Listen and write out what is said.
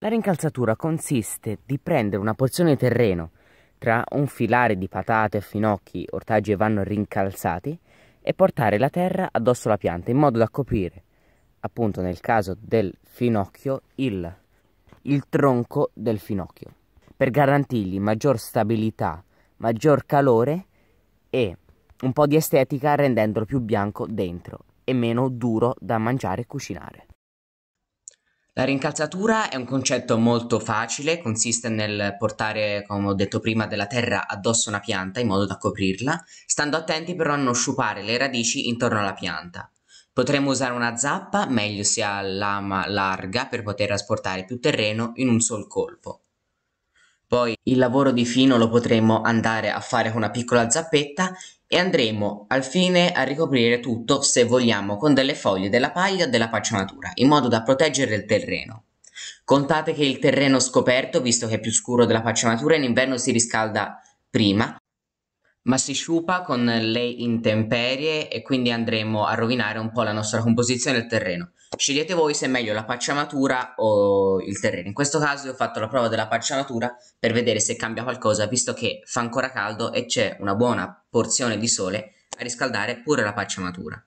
La rincalzatura consiste di prendere una porzione di terreno tra un filare di patate, finocchi, ortaggi e vanno rincalzati e portare la terra addosso alla pianta in modo da coprire, appunto nel caso del finocchio, il, il tronco del finocchio per garantirgli maggior stabilità, maggior calore e un po' di estetica rendendolo più bianco dentro e meno duro da mangiare e cucinare. La rincalzatura è un concetto molto facile, consiste nel portare, come ho detto prima, della terra addosso a una pianta in modo da coprirla, stando attenti però a non sciupare le radici intorno alla pianta. Potremmo usare una zappa, meglio se ha lama larga, per poter trasportare più terreno in un sol colpo. Poi il lavoro di fino lo potremmo andare a fare con una piccola zappetta e andremo al fine a ricoprire tutto, se vogliamo, con delle foglie, della paglia o della pacciamatura, in modo da proteggere il terreno. Contate che il terreno scoperto, visto che è più scuro della pacciamatura, in inverno si riscalda prima ma si sciupa con le intemperie e quindi andremo a rovinare un po' la nostra composizione del terreno. Scegliete voi se è meglio la pacciamatura o il terreno. In questo caso io ho fatto la prova della pacciamatura per vedere se cambia qualcosa, visto che fa ancora caldo e c'è una buona porzione di sole a riscaldare pure la pacciamatura.